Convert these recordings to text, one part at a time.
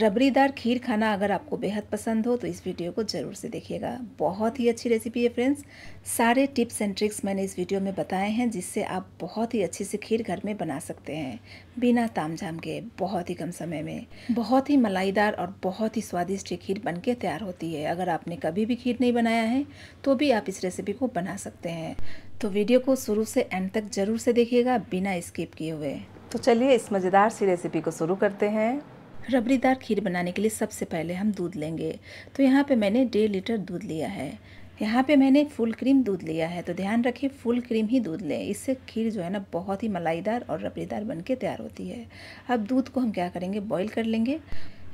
रबड़ीदार खीर खाना अगर आपको बेहद पसंद हो तो इस वीडियो को ज़रूर से देखिएगा बहुत ही अच्छी रेसिपी है फ्रेंड्स सारे टिप्स एंड ट्रिक्स मैंने इस वीडियो में बताए हैं जिससे आप बहुत ही अच्छे से खीर घर में बना सकते हैं बिना तामझाम के बहुत ही कम समय में बहुत ही मलाईदार और बहुत ही स्वादिष्ट खीर बन के तैयार होती है अगर आपने कभी भी खीर नहीं बनाया है तो भी आप इस रेसिपी को बना सकते हैं तो वीडियो को शुरू से एंड तक ज़रूर से देखिएगा बिना स्किप किए हुए तो चलिए इस मज़ेदार सी रेसिपी को शुरू करते हैं रबड़ीदार खीर बनाने के लिए सबसे पहले हम दूध लेंगे तो यहाँ पे मैंने डेढ़ लीटर दूध लिया है यहाँ पे मैंने फुल क्रीम दूध लिया है तो ध्यान रखिए फुल क्रीम ही दूध लें इससे खीर जो है ना बहुत ही मलाईदार और रबड़ीदार बन के तैयार होती है अब दूध को हम क्या करेंगे बॉईल कर लेंगे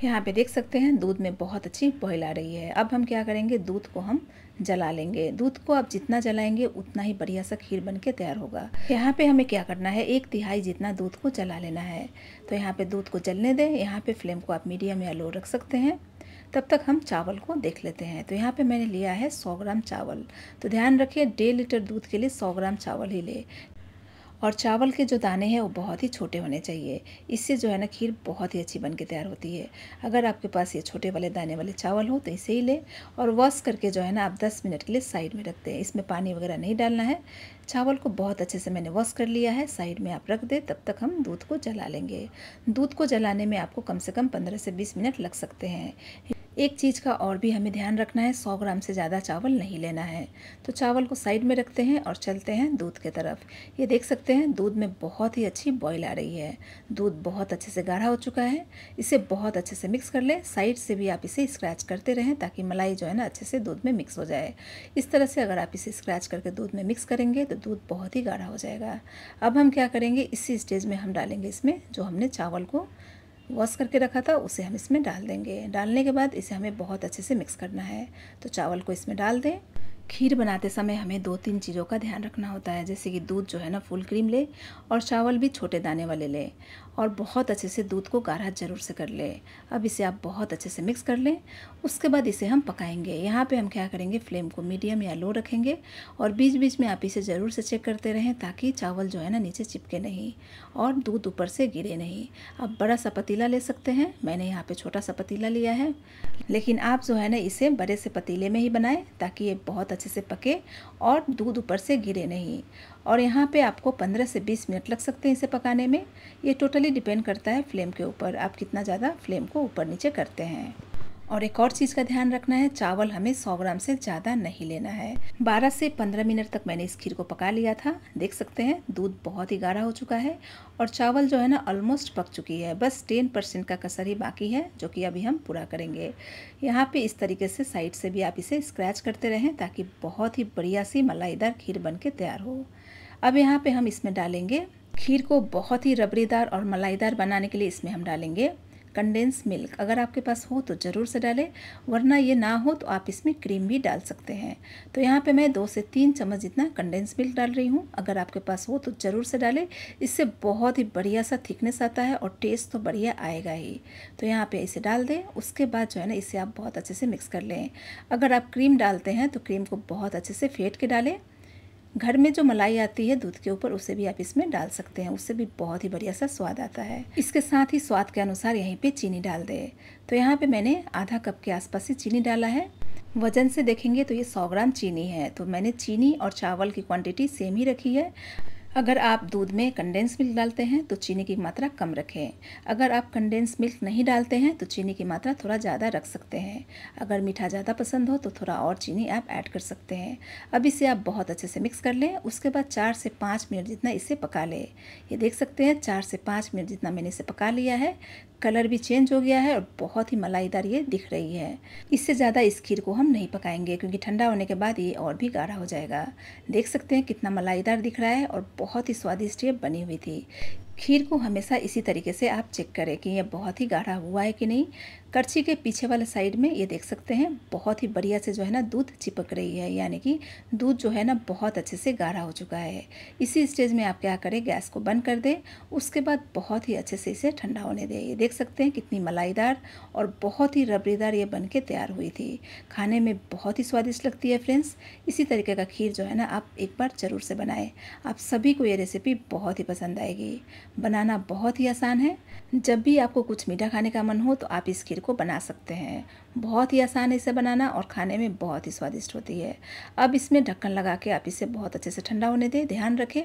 यहाँ पे देख सकते हैं दूध में बहुत अच्छी बॉयल आ रही है अब हम क्या करेंगे दूध को हम जला लेंगे दूध को आप जितना जलाएंगे उतना ही बढ़िया सा खीर बन के तैयार होगा यहाँ पे हमें क्या करना है एक तिहाई जितना दूध को जला लेना है तो यहाँ पे दूध को जलने दें यहाँ पे फ्लेम को आप मीडियम या लो रख सकते हैं तब तक हम चावल को देख लेते हैं तो यहाँ पे मैंने लिया है 100 ग्राम चावल तो ध्यान रखिए डेढ़ लीटर दूध के लिए 100 ग्राम चावल ही ले और चावल के जो दाने हैं वो बहुत ही छोटे होने चाहिए इससे जो है ना खीर बहुत ही अच्छी बन के तैयार होती है अगर आपके पास ये छोटे वाले दाने वाले चावल हो तो इसे ही लें और वॉश करके जो है ना आप 10 मिनट के लिए साइड में रख दें इसमें पानी वगैरह नहीं डालना है चावल को बहुत अच्छे से मैंने वॉश कर लिया है साइड में आप रख दें तब तक हम दूध को जला लेंगे दूध को जलाने में आपको कम से कम पंद्रह से बीस मिनट लग सकते हैं एक चीज़ का और भी हमें ध्यान रखना है 100 ग्राम से ज़्यादा चावल नहीं लेना है तो चावल को साइड में रखते हैं और चलते हैं दूध के तरफ ये देख सकते हैं दूध में बहुत ही अच्छी बॉईल आ रही है दूध बहुत अच्छे से गाढ़ा हो चुका है इसे बहुत अच्छे से मिक्स कर लें साइड से भी आप इसे स्क्रैच करते रहें ताकि मलाई जो है ना अच्छे से दूध में मिक्स हो जाए इस तरह से अगर आप इसे स्क्रैच करके दूध में मिक्स करेंगे तो दूध बहुत ही गाढ़ा हो जाएगा अब हम क्या करेंगे इसी स्टेज में हम डालेंगे इसमें जो हमने चावल को वॉश करके रखा था उसे हम इसमें डाल देंगे डालने के बाद इसे हमें बहुत अच्छे से मिक्स करना है तो चावल को इसमें डाल दें खीर बनाते समय हमें दो तीन चीज़ों का ध्यान रखना होता है जैसे कि दूध जो है ना फुल क्रीम ले और चावल भी छोटे दाने वाले ले और बहुत अच्छे से दूध को गाढ़ा जरूर से कर ले अब इसे आप बहुत अच्छे से मिक्स कर लें उसके बाद इसे हम पकाएंगे यहाँ पे हम क्या करेंगे फ्लेम को मीडियम या लो रखेंगे और बीच बीच में आप इसे ज़रूर से चेक करते रहें ताकि चावल जो है ना नीचे चिपके नहीं और दूध ऊपर से गिरे नहीं आप बड़ा सा पतीला ले सकते हैं मैंने यहाँ पर छोटा सा पतीला लिया है लेकिन आप जो है ना इसे बड़े से पतीले में ही बनाएँ ताकि ये बहुत अच्छे से पके और दूध ऊपर से गिरे नहीं और यहाँ पे आपको 15 से 20 मिनट लग सकते हैं इसे पकाने में ये टोटली डिपेंड करता है फ्लेम के ऊपर आप कितना ज़्यादा फ्लेम को ऊपर नीचे करते हैं और एक और चीज़ का ध्यान रखना है चावल हमें 100 ग्राम से ज़्यादा नहीं लेना है 12 से 15 मिनट तक मैंने इस खीर को पका लिया था देख सकते हैं दूध बहुत ही गाढ़ा हो चुका है और चावल जो है ना ऑलमोस्ट पक चुकी है बस 10 परसेंट का कसर ही बाकी है जो कि अभी हम पूरा करेंगे यहाँ पे इस तरीके से साइड से भी आप इसे स्क्रैच करते रहें ताकि बहुत ही बढ़िया सी मलाईदार खीर बन के तैयार हो अब यहाँ पे हम इसमें डालेंगे खीर को बहुत ही रबड़ीदार और मलाईदार बनाने के लिए इसमें हम डालेंगे कंडेंस मिल्क अगर आपके पास हो तो ज़रूर से डालें वरना ये ना हो तो आप इसमें क्रीम भी डाल सकते हैं तो यहाँ पे मैं दो से तीन चम्मच जितना कंडेंस मिल्क डाल रही हूँ अगर आपके पास हो तो ज़रूर से डालें इससे बहुत ही बढ़िया सा थिकनेस आता है और टेस्ट तो बढ़िया आएगा ही तो यहाँ पर इसे डाल दें उसके बाद जो है ना इसे आप बहुत अच्छे से मिक्स कर लें अगर आप क्रीम डालते हैं तो क्रीम को बहुत अच्छे से फेंट के डालें घर में जो मलाई आती है दूध के ऊपर उसे भी आप इसमें डाल सकते हैं उससे भी बहुत ही बढ़िया सा स्वाद आता है इसके साथ ही स्वाद के अनुसार यहीं पे चीनी डाल दें तो यहाँ पे मैंने आधा कप के आसपास ही चीनी डाला है वजन से देखेंगे तो ये 100 ग्राम चीनी है तो मैंने चीनी और चावल की क्वांटिटी सेम ही रखी है अगर आप दूध में कंडेंस मिल्क डालते हैं तो चीनी की मात्रा कम रखें अगर आप कंडेंस मिल्क नहीं डालते हैं तो चीनी की मात्रा थोड़ा ज़्यादा रख सकते हैं अगर मीठा ज़्यादा पसंद हो तो थोड़ा और चीनी आप ऐड कर सकते हैं अब इसे आप बहुत अच्छे से मिक्स कर लें उसके बाद चार से पाँच मिनट जितना इसे पका लें ये देख सकते हैं चार से पाँच मिनट जितना मैंने इसे पका लिया है कलर भी चेंज हो गया है और बहुत ही मलाईदार ये दिख रही है इससे ज़्यादा इस खीर को हम नहीं पकाएंगे क्योंकि ठंडा होने के बाद ये और भी गाढ़ा हो जाएगा देख सकते हैं कितना मलाईदार दिख रहा है और बहुत ही स्वादिष्ट बनी हुई थी खीर को हमेशा इसी तरीके से आप चेक करें कि यह बहुत ही गाढ़ा हुआ है कि नहीं करछी के पीछे वाले साइड में ये देख सकते हैं बहुत ही बढ़िया से जो है ना दूध चिपक रही है यानी कि दूध जो है ना बहुत अच्छे से गाढ़ा हो चुका है इसी स्टेज में आप क्या करें गैस को बंद कर दें उसके बाद बहुत ही अच्छे से इसे ठंडा होने दें ये देख सकते हैं कितनी मलाईदार और बहुत ही रबड़ीदार ये बन के तैयार हुई थी खाने में बहुत ही स्वादिष्ट लगती है फ्रेंड्स इसी तरीके का खीर जो है ना आप एक बार ज़रूर से बनाएँ आप सभी को ये रेसिपी बहुत ही पसंद आएगी बनाना बहुत ही आसान है जब भी आपको कुछ मीठा खाने का मन हो तो आप इस खीर को बना सकते हैं बहुत ही आसान है इसे बनाना और खाने में बहुत ही स्वादिष्ट होती है अब इसमें ढक्कन लगा के आप इसे बहुत अच्छे से ठंडा होने दें ध्यान रखें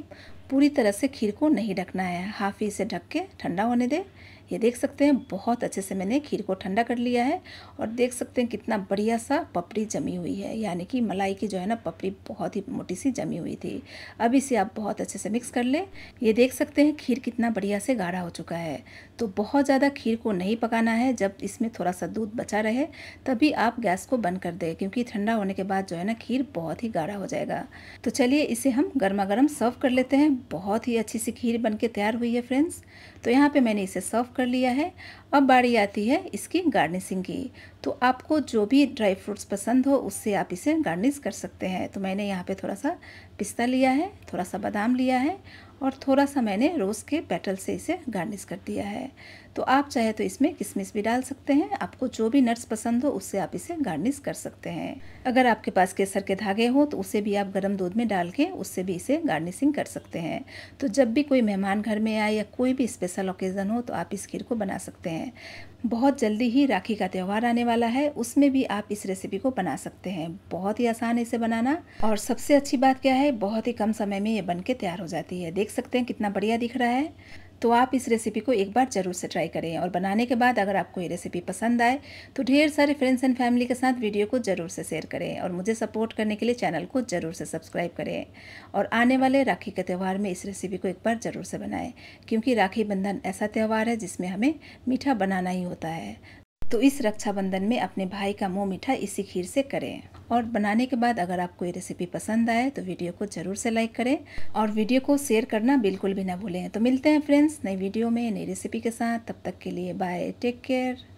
पूरी तरह से खीर को नहीं ढकना है हाफ ही इसे ढक के ठंडा होने दें ये देख सकते हैं बहुत अच्छे से मैंने खीर को ठंडा कर लिया है और देख सकते हैं कितना बढ़िया सा पपड़ी जमी हुई है यानी कि मलाई की जो है ना पपड़ी बहुत ही मोटी सी जमी हुई थी अब इसे आप बहुत अच्छे से मिक्स कर लें ये देख सकते हैं खीर कितना बढ़िया से गाढ़ा हो चुका है तो बहुत ज़्यादा खीर को नहीं पकाना है जब इसमें थोड़ा सा दूध बचा रहे तभी आप गैस को बंद कर दें क्योंकि ठंडा होने के बाद जो है ना खीर बहुत ही गाढ़ा हो जाएगा तो चलिए इसे हम गर्मा गर्म सर्व कर लेते हैं बहुत ही अच्छी सी खीर बन के तैयार हुई है फ्रेंड्स तो यहाँ पे मैंने इसे सर्व कर लिया है अब बारी आती है इसकी गार्निशिंग की तो आपको जो भी ड्राई फ्रूट्स पसंद हो उससे आप इसे गार्निश कर सकते हैं तो मैंने यहाँ पे थोड़ा सा पिस्ता लिया है थोड़ा सा बादाम लिया है और थोड़ा सा मैंने रोज़ के पेटल से इसे गार्निश कर दिया है तो आप चाहे तो इसमें किसमिस भी डाल सकते हैं आपको जो भी नट्स पसंद हो उससे आप इसे गार्निश कर सकते हैं अगर आपके पास केसर के धागे हो तो उसे भी आप गर्म दूध में डाल के उससे भी इसे गार्निशिंग कर सकते हैं तो जब भी कोई मेहमान घर में आए या कोई भी स्पेशल ओकेज़न हो तो आप इस खीर को बना सकते हैं बहुत जल्दी ही राखी का त्यौहार आने वाला है उसमें भी आप इस रेसिपी को बना सकते हैं बहुत ही आसान है इसे बनाना और सबसे अच्छी बात क्या है बहुत ही कम समय में ये बन के तैयार हो जाती है देख सकते हैं कितना बढ़िया दिख रहा है तो आप इस रेसिपी को एक बार ज़रूर से ट्राई करें और बनाने के बाद अगर आपको ये रेसिपी पसंद आए तो ढेर सारे फ्रेंड्स एंड फैमिली के साथ वीडियो को ज़रूर से शेयर करें और मुझे सपोर्ट करने के लिए चैनल को ज़रूर से सब्सक्राइब करें और आने वाले राखी के त्यौहार में इस रेसिपी को एक बार ज़रूर से बनाएँ क्योंकि राखी बंधन ऐसा त्यौहार है जिसमें हमें मीठा बनाना ही होता है तो इस रक्षाबंधन में अपने भाई का मुंह मीठा इसी खीर से करें और बनाने के बाद अगर आपको ये रेसिपी पसंद आए तो वीडियो को ज़रूर से लाइक करें और वीडियो को शेयर करना बिल्कुल भी ना भूलें तो मिलते हैं फ्रेंड्स नई वीडियो में नई रेसिपी के साथ तब तक के लिए बाय टेक केयर